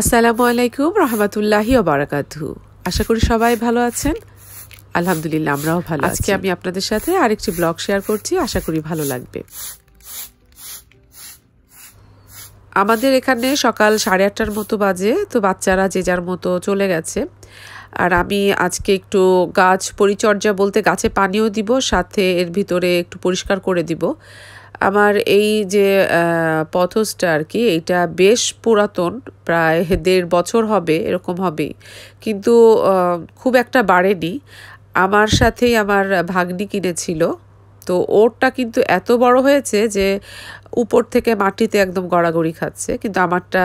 আসসালামু আলাইকুম রহমতুল্লাহি ওবরাকাতু আশা করি সবাই ভালো আছেন আলহামদুলিল্লাহ আমরাও ভালো আজকে আমি আপনাদের সাথে আরেকটি ব্লগ শেয়ার করছি আশা করি ভালো লাগবে আমাদের এখানে সকাল সাড়ে আটটার মতো বাজে তো বাচ্চারা যে যার মতো চলে গেছে আর আমি আজকে একটু গাছ পরিচর্যা বলতে গাছে পানিও দিব সাথে এর ভিতরে একটু পরিষ্কার করে দিব আমার এই যে পথসটা আর কি এইটা বেশ পুরাতন প্রায় দেড় বছর হবে এরকম হবে কিন্তু খুব একটা বাড়েনি আমার সাথেই আমার ভাগ্নি কিনেছিল তো ওরটা কিন্তু এত বড় হয়েছে যে উপর থেকে মাটিতে একদম গড়াগড়ি খাচ্ছে কিন্তু আমারটা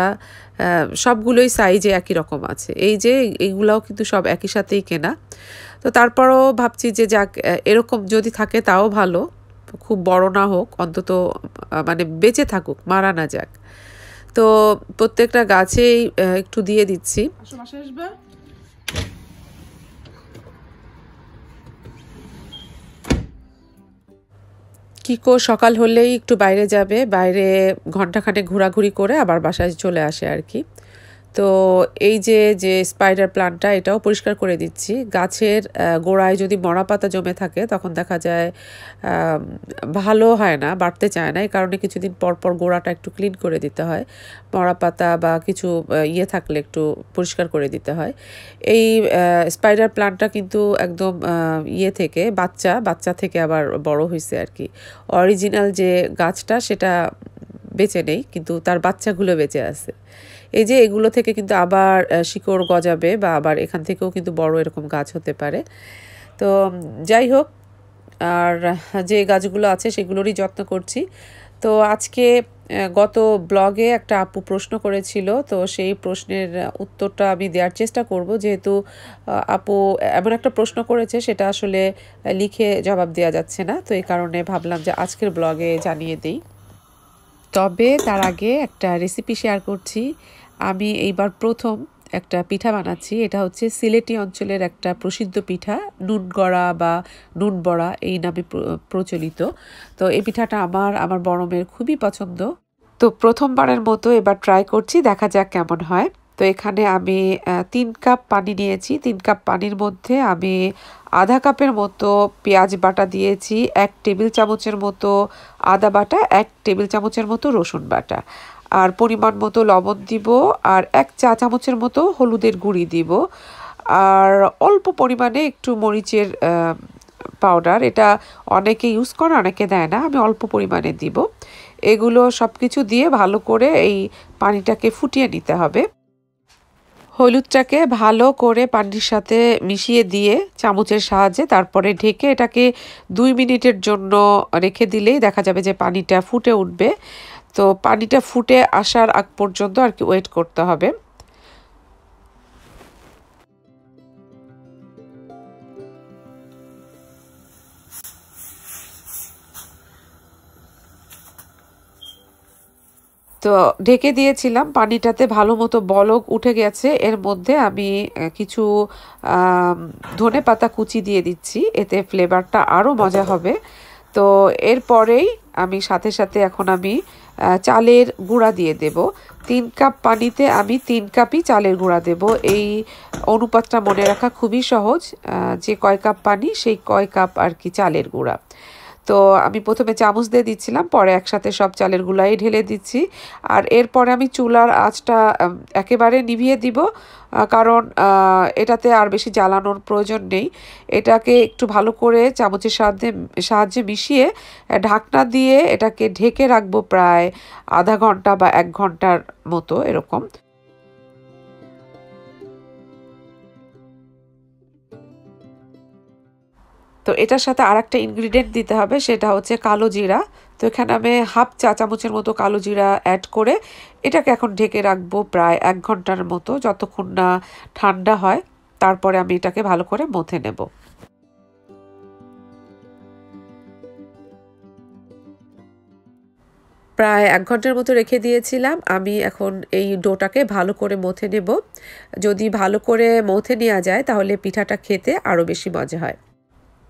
সবগুলোই সাইজে একই রকম আছে এই যে এইগুলাও কিন্তু সব একই সাথেই কেনা তো তারপরও ভাবছি যে যাক এরকম যদি থাকে তাও ভালো খুব বড় না হোক অন্তত মানে বেঁচে থাকুক মারা না যাক তো প্রত্যেকটা গাছেই একটু দিয়ে দিচ্ছি কিকো সকাল হলেই একটু বাইরে যাবে বাইরে ঘন্টাখানে ঘোরাঘুরি করে আবার বাসায় চলে আসে আর কি তো এই যে যে স্পাইডার প্লান্টটা এটাও পরিষ্কার করে দিচ্ছি গাছের গোড়ায় যদি মরা পাতা জমে থাকে তখন দেখা যায় ভালো হয় না বাড়তে চায় না এই কারণে কিছুদিন পর পর গোড়াটা একটু ক্লিন করে দিতে হয় মরা পাতা বা কিছু ইয়ে থাকলে একটু পরিষ্কার করে দিতে হয় এই স্পাইডার প্লান্টটা কিন্তু একদম ইয়ে থেকে বাচ্চা বাচ্চা থেকে আবার বড় হয়েছে আর কি অরিজিনাল যে গাছটা সেটা বেঁচে নেই কিন্তু তার বাচ্চাগুলো বেঁচে আছে এই যে এগুলো থেকে কিন্তু আবার শিকড় গজাবে বা আবার এখান থেকেও কিন্তু বড় এরকম গাছ হতে পারে তো যাই হোক আর যে গাছগুলো আছে সেগুলোরই যত্ন করছি তো আজকে গত ব্লগে একটা আপু প্রশ্ন করেছিল তো সেই প্রশ্নের উত্তরটা আমি দেওয়ার চেষ্টা করব যেহেতু আপু এমন একটা প্রশ্ন করেছে সেটা আসলে লিখে জবাব দেওয়া যাচ্ছে না তো এই কারণে ভাবলাম যে আজকের ব্লগে জানিয়ে দিই তবে তার আগে একটা রেসিপি শেয়ার করছি আমি এইবার প্রথম একটা পিঠা বানাচ্ছি এটা হচ্ছে সিলেটি অঞ্চলের একটা প্রসিদ্ধ পিঠা নুন গড়া বা নুন বড়া এই নামে প্রচলিত তো এই পিঠাটা আমার আমার বড়মের খুবই পছন্দ তো প্রথমবারের মতো এবার ট্রাই করছি দেখা যাক কেমন হয় তো এখানে আমি তিন কাপ পানি নিয়েছি তিন কাপ পানির মধ্যে আমি আধা কাপের মতো পেঁয়াজ বাটা দিয়েছি এক টেবিল চামচের মতো আদা বাটা এক টেবিল চামচের মতো রসুন বাটা আর পরিমাণ মতো লবণ দিব আর এক চা চামচের মতো হলুদের গুঁড়ি দিব আর অল্প পরিমাণে একটু মরিচের পাউডার এটা অনেকে ইউজ করে অনেকে দেয় না আমি অল্প পরিমাণে দিব এগুলো সব কিছু দিয়ে ভালো করে এই পানিটাকে ফুটিয়ে নিতে হবে হলুদটাকে ভালো করে পানির সাথে মিশিয়ে দিয়ে চামচের সাহায্যে তারপরে ঢেকে এটাকে দুই মিনিটের জন্য রেখে দিলেই দেখা যাবে যে পানিটা ফুটে উঠবে তো পানিটা ফুটে আসার আগ পর্যন্ত আর কি ওয়েট করতে হবে তো ঢেকে দিয়েছিলাম পানিটাতে ভালো মতো বলক উঠে গেছে এর মধ্যে আমি কিছু ধনে পাতা কুচি দিয়ে দিচ্ছি এতে ফ্লেভারটা আরও মজা আচ্ছা। হবে তো এরপরেই আমি সাথে সাথে এখন আমি চালের গুঁড়া দিয়ে দেব তিন কাপ পানিতে আমি তিন কাপই চালের গুঁড়া দেব এই অনুপাতটা মনে রাখা খুবই সহজ যে কয় কাপ পানি সেই কয় কাপ আর কি চালের গুঁড়া তো আমি প্রথমে চামচ দিয়ে দিচ্ছিলাম পরে একসাথে সব চালের গুলাই ঢেলে দিচ্ছি আর এরপরে আমি চুলার আঁচটা একেবারে নিভিয়ে দিব কারণ এটাতে আর বেশি জ্বালানোর প্রয়োজন নেই এটাকে একটু ভালো করে চামচের সাহায্যে সাহায্যে মিশিয়ে ঢাকনা দিয়ে এটাকে ঢেকে রাখবো প্রায় আধা ঘন্টা বা এক ঘন্টার মতো এরকম তো এটার সাথে আর একটা ইনগ্রিডিয়েন্ট দিতে হবে সেটা হচ্ছে কালো জিরা তো এখানে আমি হাফ চা চামচের মতো কালো জিরা অ্যাড করে এটাকে এখন ঢেকে রাখবো প্রায় এক ঘন্টার মতো যতক্ষণ না ঠান্ডা হয় তারপরে আমি এটাকে ভালো করে মথে নেব প্রায় এক ঘন্টার মতো রেখে দিয়েছিলাম আমি এখন এই ডোটাকে ভালো করে মথে নেব যদি ভালো করে মথে নেওয়া যায় তাহলে পিঠাটা খেতে আরও বেশি মজা হয়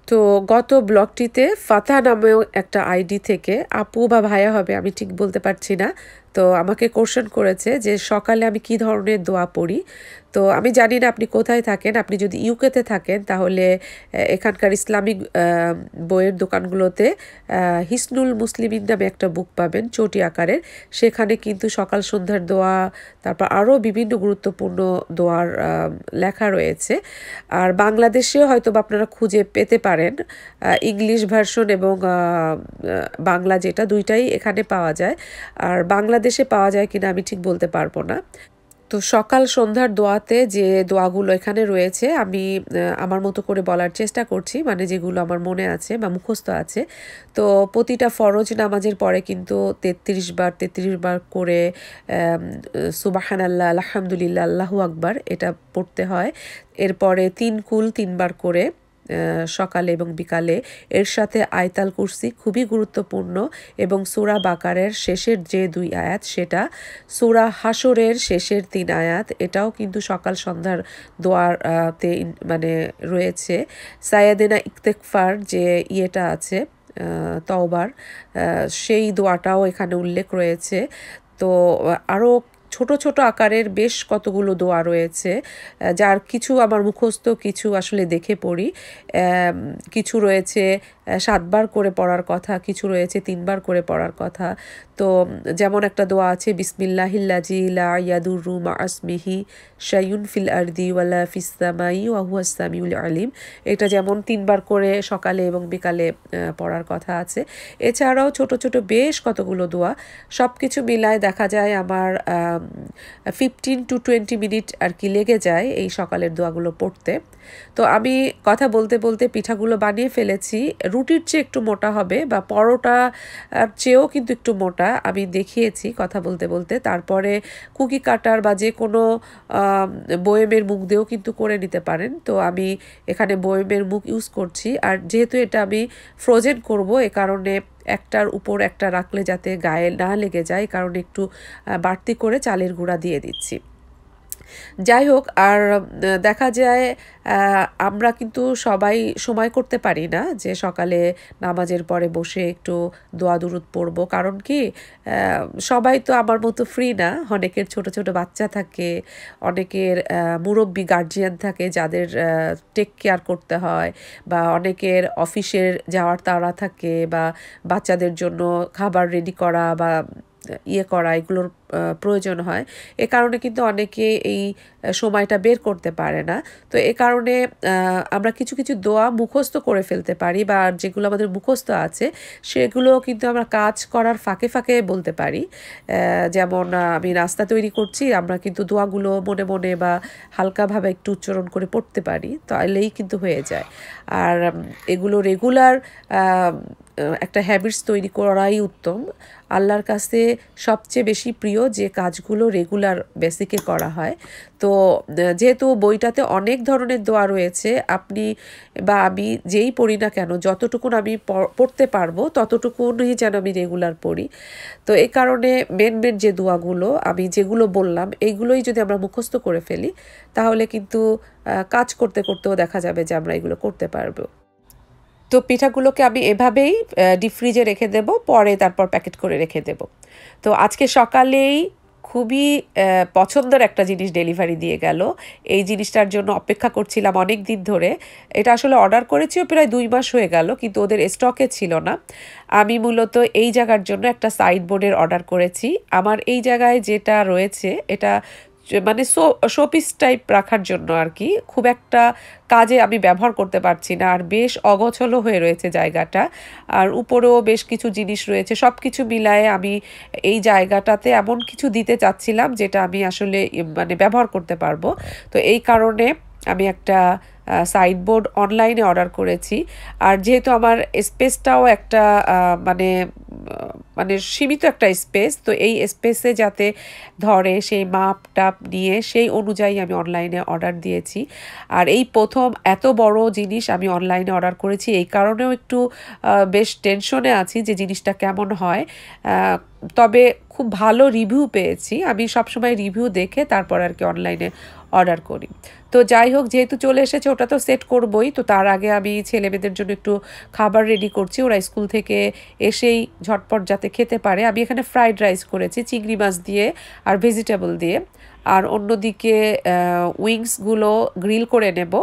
তো গত ব্লগটিতে ফাতা নামেও একটা আইডি থেকে আপু বা ভাইয়া হবে আমি ঠিক বলতে পারছি না তো আমাকে কোশ্চেন করেছে যে সকালে আমি কি ধরনের দোয়া পড়ি তো আমি জানি না আপনি কোথায় থাকেন আপনি যদি ইউকেতে থাকেন তাহলে এখানকার ইসলামিক বইয়ের দোকানগুলোতে হিসনুল মুসলিমিন নামে একটা বুক পাবেন চটি আকারের সেখানে কিন্তু সকাল সন্ধ্যার দোয়া তারপর আরও বিভিন্ন গুরুত্বপূর্ণ দোয়ার লেখা রয়েছে আর বাংলাদেশেও হয়তো বা আপনারা খুঁজে পেতে পারেন ইংলিশ ভার্সন এবং বাংলা যেটা দুইটাই এখানে পাওয়া যায় আর বাংলা বাংলাদেশে পাওয়া যায় কিনা আমি ঠিক বলতে পারবো না তো সকাল সন্ধ্যার দোয়াতে যে দোয়াগুলো এখানে রয়েছে আমি আমার মতো করে বলার চেষ্টা করছি মানে যেগুলো আমার মনে আছে বা মুখস্থ আছে তো প্রতিটা ফরজ নামাজের পরে কিন্তু তেত্রিশ বার তেত্রিশ বার করে সুবাহান আল্লাহ আলহামদুলিল্লাহ আল্লাহ আকবার এটা পড়তে হয় এরপরে তিন কুল তিনবার করে সকালে এবং বিকালে এর সাথে আয়তাল কুরসি খুবই গুরুত্বপূর্ণ এবং সুরা বাকারের শেষের যে দুই আয়াত সেটা সুরা হাসরের শেষের তিন আয়াত এটাও কিন্তু সকাল সন্ধ্যার দোয়ারতে মানে রয়েছে সায়াদেনা ইকতেকফার যে ইয়েটা আছে তওবার সেই দোয়াটাও এখানে উল্লেখ রয়েছে তো আরও ছোট ছোট আকারের বেশ কতগুলো দোয়া রয়েছে যার কিছু আমার মুখস্থ কিছু আসলে দেখে পড়ি কিছু রয়েছে সাতবার করে পড়ার কথা কিছু রয়েছে তিনবার করে পড়ার কথা তো যেমন একটা দোয়া আছে জি লা ইয়াদুর রুম আসমিহি শায়ুন ফিল আর্দি ওয়ালা ফিসামাই ওয়াহুয়াসামিউল আলিম এটা যেমন তিনবার করে সকালে এবং বিকালে পড়ার কথা আছে এছাড়াও ছোট ছোট বেশ কতগুলো দোয়া সব কিছু মিলায় দেখা যায় আমার ফিফটিন টু টোয়েন্টি মিনিট আর কি লেগে যায় এই সকালের দোয়াগুলো পড়তে তো আমি কথা বলতে বলতে পিঠাগুলো বানিয়ে ফেলেছি রুটির চেয়ে একটু মোটা হবে বা পরোটা চেয়েও কিন্তু একটু মোটা আমি দেখিয়েছি কথা বলতে বলতে তারপরে কুকি কাটার বা যে কোনো বয়েমের মুখ দিয়েও কিন্তু করে নিতে পারেন তো আমি এখানে বয়েমের মুখ ইউজ করছি আর যেহেতু এটা আমি ফ্রোজেন করব এ কারণে একটার উপর একটা রাখলে যাতে গায়ে না লেগে যায় কারণ একটু বাড়তি করে চালের গুঁড়া দিয়ে দিচ্ছি যাই হোক আর দেখা যায় আমরা কিন্তু সবাই সময় করতে পারি না যে সকালে নামাজের পরে বসে একটু দোয়া দুরুদ পড়ব কারণ কি সবাই তো আমার মতো ফ্রি না অনেকের ছোট ছোট বাচ্চা থাকে অনেকের মুরব্বী গার্জিয়ান থাকে যাদের টেক কেয়ার করতে হয় বা অনেকের অফিসের যাওয়ার তাড়া থাকে বা বাচ্চাদের জন্য খাবার রেডি করা বা ইয়ে করা এগুলোর প্রয়োজন হয় এ কারণে কিন্তু অনেকে এই সময়টা বের করতে পারে না তো এ কারণে আমরা কিছু কিছু দোয়া মুখস্থ করে ফেলতে পারি বা যেগুলো আমাদের মুখস্থ আছে সেগুলো কিন্তু আমরা কাজ করার ফাঁকে ফাঁকে বলতে পারি যেমন আমি রাস্তা তৈরি করছি আমরা কিন্তু দোয়াগুলো মনে মনে বা হালকাভাবে একটু উচ্চারণ করে পড়তে পারি তাহলেই কিন্তু হয়ে যায় আর এগুলো রেগুলার একটা হ্যাবিটস তৈরি করাই উত্তম আল্লাহর কাছে সবচেয়ে বেশি প্রিয় যে কাজগুলো রেগুলার বেসিকে করা হয় তো যেহেতু বইটাতে অনেক ধরনের দোয়া রয়েছে আপনি বা আমি যেই পড়ি না কেন যতটুকুন আমি পড়তে পারবো ততটুকুনই যেন আমি রেগুলার পড়ি তো এই কারণে মেন মেন যে দোয়াগুলো আমি যেগুলো বললাম এইগুলোই যদি আমরা মুখস্থ করে ফেলি তাহলে কিন্তু কাজ করতে করতেও দেখা যাবে যে আমরা এগুলো করতে পারবো তো পিঠাগুলোকে আমি এভাবেই ডিপ ফ্রিজে রেখে দেব পরে তারপর প্যাকেট করে রেখে দেব তো আজকে সকালেই খুবই পছন্দের একটা জিনিস ডেলিভারি দিয়ে গেল এই জিনিসটার জন্য অপেক্ষা করছিলাম অনেক দিন ধরে এটা আসলে অর্ডার করেছিও প্রায় দুই মাস হয়ে গেল কিন্তু ওদের স্টকে ছিল না আমি মূলত এই জায়গার জন্য একটা সাইডবোর্ডের অর্ডার করেছি আমার এই জায়গায় যেটা রয়েছে এটা মানে সো শোপিস টাইপ রাখার জন্য আর কি খুব একটা কাজে আমি ব্যবহার করতে পারছি না আর বেশ অগছলো হয়ে রয়েছে জায়গাটা আর উপরেও বেশ কিছু জিনিস রয়েছে সব কিছু মিলায়ে আমি এই জায়গাটাতে এমন কিছু দিতে চাচ্ছিলাম যেটা আমি আসলে মানে ব্যবহার করতে পারবো তো এই কারণে আমি একটা সাইনবোর্ড অনলাইনে অর্ডার করেছি আর যেহেতু আমার স্পেসটাও একটা মানে মানে সীমিত একটা স্পেস তো এই স্পেসে যাতে ধরে সেই মাপ টাপ নিয়ে সেই অনুযায়ী আমি অনলাইনে অর্ডার দিয়েছি আর এই প্রথম এত বড় জিনিস আমি অনলাইনে অর্ডার করেছি এই কারণেও একটু বেশ টেনশনে আছি যে জিনিসটা কেমন হয় তবে খুব ভালো রিভিউ পেয়েছি আমি সবসময় রিভিউ দেখে তারপর আর কি অনলাইনে অর্ডার করি তো যাই হোক যেহেতু চলে এসেছে ওটা তো সেট করবই তো তার আগে আমি ছেলে মেয়েদের জন্য একটু খাবার রেডি করছি ওরা স্কুল থেকে এসেই ঝটপট যাতে খেতে পারে আমি এখানে ফ্রাইড রাইস করেছি চিংড়ি মাছ দিয়ে আর ভেজিটেবল দিয়ে আর অন্যদিকে উইংসগুলো গ্রিল করে নেব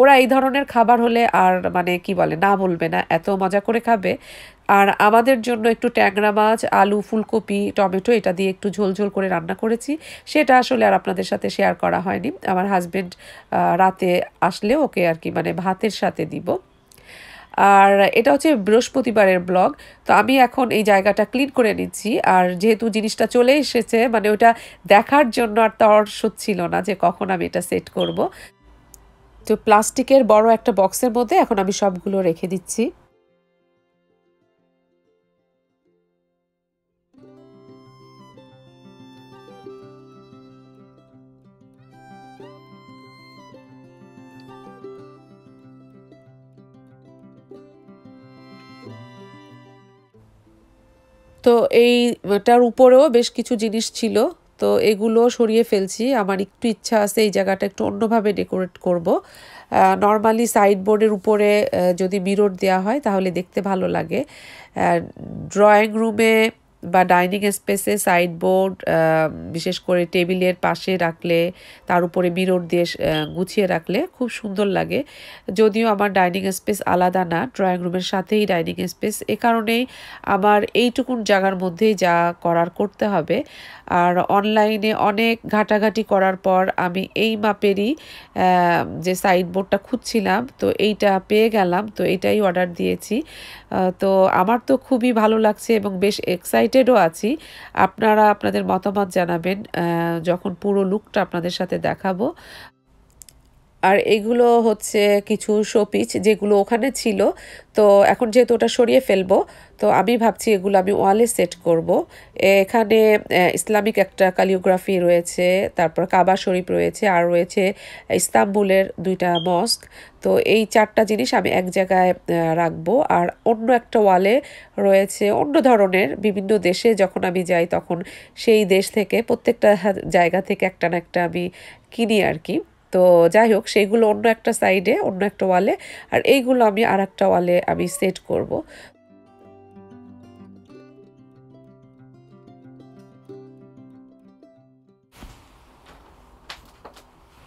ওরা এই ধরনের খাবার হলে আর মানে কি বলে না বলবে না এত মজা করে খাবে আর আমাদের জন্য একটু ট্যাংরা মাছ আলু ফুলকপি টমেটো এটা দিয়ে একটু ঝোলঝোল করে রান্না করেছি সেটা আসলে আর আপনাদের সাথে শেয়ার করা হয়নি আমার হাজব্যান্ড রাতে আসলে ওকে আর কি মানে ভাতের সাথে দিব আর এটা হচ্ছে বৃহস্পতিবারের ব্লগ তো আমি এখন এই জায়গাটা ক্লিন করে নিচ্ছি আর যেহেতু জিনিসটা চলে এসেছে মানে ওটা দেখার জন্য আর সত্য ছিল না যে কখন আমি এটা সেট করব তো প্লাস্টিকের বড় একটা বক্সের মধ্যে এখন আমি সবগুলো রেখে দিচ্ছি তো এইটার উপরেও বেশ কিছু জিনিস ছিল তো এগুলো সরিয়ে ফেলছি আমার একটু ইচ্ছা আছে এই জায়গাটা একটু অন্যভাবে ডেকোরেট করব নর্মালি সাইডবোর্ডের উপরে যদি মিরর দেওয়া হয় তাহলে দেখতে ভালো লাগে ড্রয়িং রুমে বা ডাইনিং স্পেসে সাইডবোর্ড বিশেষ করে টেবিলের পাশে রাখলে তার উপরে মিরর দিয়ে গুছিয়ে রাখলে খুব সুন্দর লাগে যদিও আমার ডাইনিং স্পেস আলাদা না ড্রয়িং রুমের সাথেই ডাইনিং স্পেস এ কারণেই আমার এইটুকুন জায়গার মধ্যেই যা করার করতে হবে আর অনলাইনে অনেক ঘাটাঘাটি করার পর আমি এই মাপেরই যে সাইডবোর্ডটা খুঁজছিলাম তো এইটা পেয়ে গেলাম তো এইটাই অর্ডার দিয়েছি তো আমার তো খুবই ভালো লাগছে এবং বেশ এক্সাইটেডও আছি আপনারা আপনাদের মতামত জানাবেন যখন পুরো লুকটা আপনাদের সাথে দেখাবো আর এইগুলো হচ্ছে কিছু শোপিচ যেগুলো ওখানে ছিল তো এখন যেহেতু ওটা সরিয়ে ফেলবো তো আমি ভাবছি এগুলো আমি ওয়ালে সেট করব। এখানে ইসলামিক একটা কালিওগ্রাফি রয়েছে তারপর কাবা শরীফ রয়েছে আর রয়েছে ইস্তাম্বুলের দুইটা মস্ক তো এই চারটা জিনিস আমি এক জায়গায় রাখবো আর অন্য একটা ওয়ালে রয়েছে অন্য ধরনের বিভিন্ন দেশে যখন আমি যাই তখন সেই দেশ থেকে প্রত্যেকটা জায়গা থেকে একটা না একটা আমি কিনি আর কি তো যাই হোক সেইগুলো অন্য একটা সাইডে অন্য একটা ওয়ালে আর এইগুলো আমি আর একটা ওয়ালে আমি সেট করব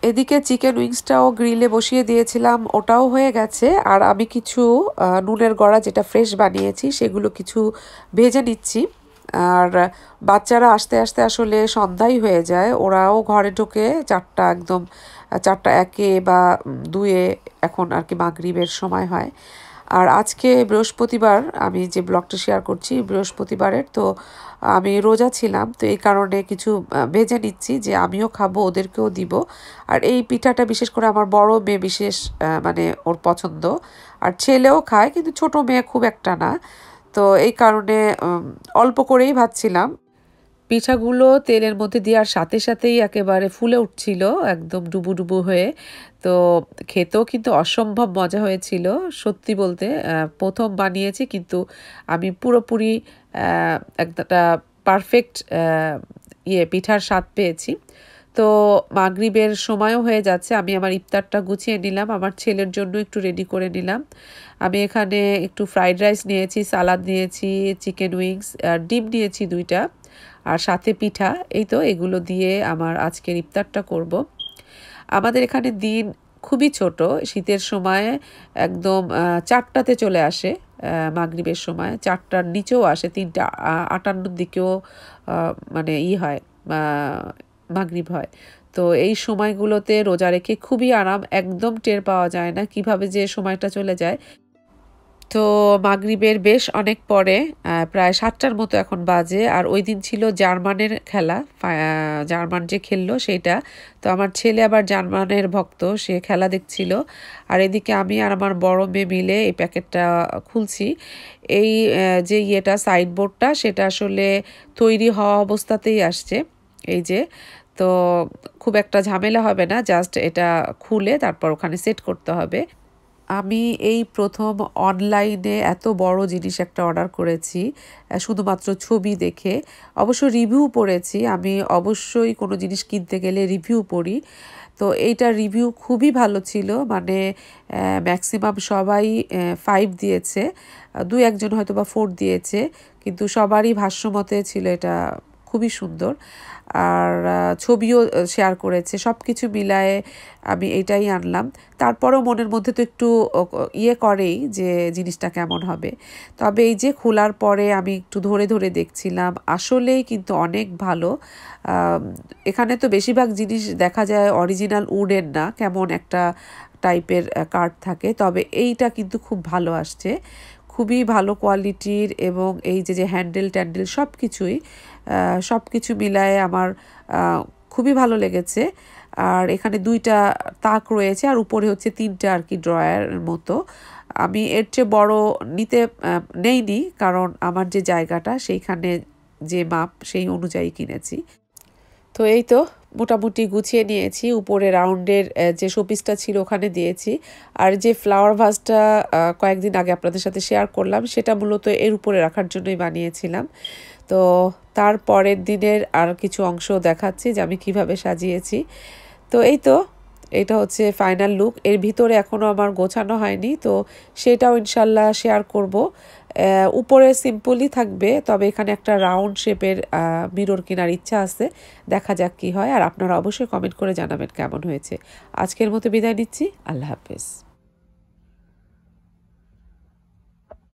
এদিকে চিকেন উইংসটাও গ্রিলে বসিয়ে দিয়েছিলাম ওটাও হয়ে গেছে আর আমি কিছু নুনের গড়া যেটা ফ্রেশ বানিয়েছি সেগুলো কিছু ভেজে নিচ্ছি আর বাচ্চারা আসতে আসতে আসলে সন্ধ্যাই হয়ে যায় ওরাও ঘরে ঢুকে চারটা একদম চারটা একে বা দুয়ে এখন আর কি মাগরিবের সময় হয় আর আজকে বৃহস্পতিবার আমি যে ব্লগটা শেয়ার করছি বৃহস্পতিবারের তো আমি রোজা ছিলাম তো এই কারণে কিছু ভেজে নিচ্ছি যে আমিও খাবো ওদেরকেও দিব আর এই পিঠাটা বিশেষ করে আমার বড় মেয়ে বিশেষ মানে ওর পছন্দ আর ছেলেও খায় কিন্তু ছোট মেয়ে খুব একটা না তো এই কারণে অল্প করেই ভাবছিলাম পিঠাগুলো তেলের মধ্যে দেওয়ার সাথে সাথেই একেবারে ফুলে উঠছিল একদম ডুবু ডুবু হয়ে তো খেতেও কিন্তু অসম্ভব মজা হয়েছিল সত্যি বলতে প্রথম বানিয়েছি কিন্তু আমি পুরোপুরি একটা পারফেক্ট ইয়ে পিঠার স্বাদ পেয়েছি তো মাগরিবের সময়ও হয়ে যাচ্ছে আমি আমার ইফতারটা গুছিয়ে নিলাম আমার ছেলের জন্য একটু রেডি করে নিলাম আমি এখানে একটু ফ্রাইড রাইস নিয়েছি সালাদ নিয়েছি চিকেন উইংস আর ডিম নিয়েছি দুইটা আর সাথে পিঠা এই তো এগুলো দিয়ে আমার আজকের ইফতারটা করব। আমাদের এখানে দিন খুবই ছোট শীতের সময় একদম চারটাতে চলে আসে মাগরীবের সময় চারটার নিচেও আসে তিনটা আটান্নর দিকেও মানে ই হয় মাগরিব হয় তো এই সময়গুলোতে রোজা রেখে খুবই আরাম একদম টের পাওয়া যায় না কিভাবে যে সময়টা চলে যায় তো মাগরিবের বেশ অনেক পরে প্রায় সাতটার মতো এখন বাজে আর ওই দিন ছিল জার্মানের খেলা জার্মান যে খেললো সেইটা তো আমার ছেলে আবার জার্মানের ভক্ত সে খেলা দেখছিল আর এদিকে আমি আর আমার বড় মেয়ে মিলে এই প্যাকেটটা খুলছি এই যে ইয়েটা সাইডবোর্ডটা সেটা আসলে তৈরি হওয়া অবস্থাতেই আসছে এই যে তো খুব একটা ঝামেলা হবে না জাস্ট এটা খুলে তারপর ওখানে সেট করতে হবে আমি এই প্রথম অনলাইনে এত বড় জিনিস একটা অর্ডার করেছি শুধুমাত্র ছবি দেখে অবশ্য রিভিউ পড়েছি আমি অবশ্যই কোনো জিনিস কিনতে গেলে রিভিউ পড়ি তো এইটার রিভিউ খুবই ভালো ছিল মানে ম্যাক্সিমাম সবাই ফাইভ দিয়েছে দু একজন হয়তো বা ফোর দিয়েছে কিন্তু সবারই ভাষ্যমতে ছিল এটা খুবই সুন্দর আর ছবিও শেয়ার করেছে সব কিছু মিলায়ে আমি এটাই আনলাম তারপরও মনের মধ্যে তো একটু ইয়ে করেই যে জিনিসটা কেমন হবে তবে এই যে খোলার পরে আমি একটু ধরে ধরে দেখছিলাম আসলেই কিন্তু অনেক ভালো এখানে তো বেশিরভাগ জিনিস দেখা যায় অরিজিনাল উডের না কেমন একটা টাইপের কার্ড থাকে তবে এইটা কিন্তু খুব ভালো আসছে খুবই ভালো কোয়ালিটির এবং এই যে যে হ্যান্ডেল ট্যান্ডেল সব কিছুই সব কিছু মিলায়ে আমার খুবই ভালো লেগেছে আর এখানে দুইটা তাক রয়েছে আর উপরে হচ্ছে তিনটা আর কি ড্রয়ারের মতো আমি এর চেয়ে বড় নিতে নেইনি কারণ আমার যে জায়গাটা সেইখানে যে মাপ সেই অনুযায়ী কিনেছি তো এই তো মোটামুটি গুছিয়ে নিয়েছি উপরে রাউন্ডের যে শোপিসটা ছিল ওখানে দিয়েছি আর যে ফ্লাওয়ার ভাসটা কয়েকদিন আগে আপনাদের সাথে শেয়ার করলাম সেটা মূলত এর উপরে রাখার জন্যই বানিয়েছিলাম তো তার পরের দিনের আর কিছু অংশ দেখাচ্ছি যে আমি কিভাবে সাজিয়েছি তো এই তো এটা হচ্ছে ফাইনাল লুক এর ভিতরে এখনও আমার গোছানো হয়নি তো সেটাও ইনশাল্লাহ শেয়ার করব উপরে সিম্পলই থাকবে তবে এখানে একটা রাউন্ড শেপের মিরর কেনার ইচ্ছা আছে দেখা যাক কি হয় আর আপনারা অবশ্যই কমেন্ট করে জানাবেন কেমন হয়েছে আজকের মতো বিদায় নিচ্ছি আল্লাহ হাফেজ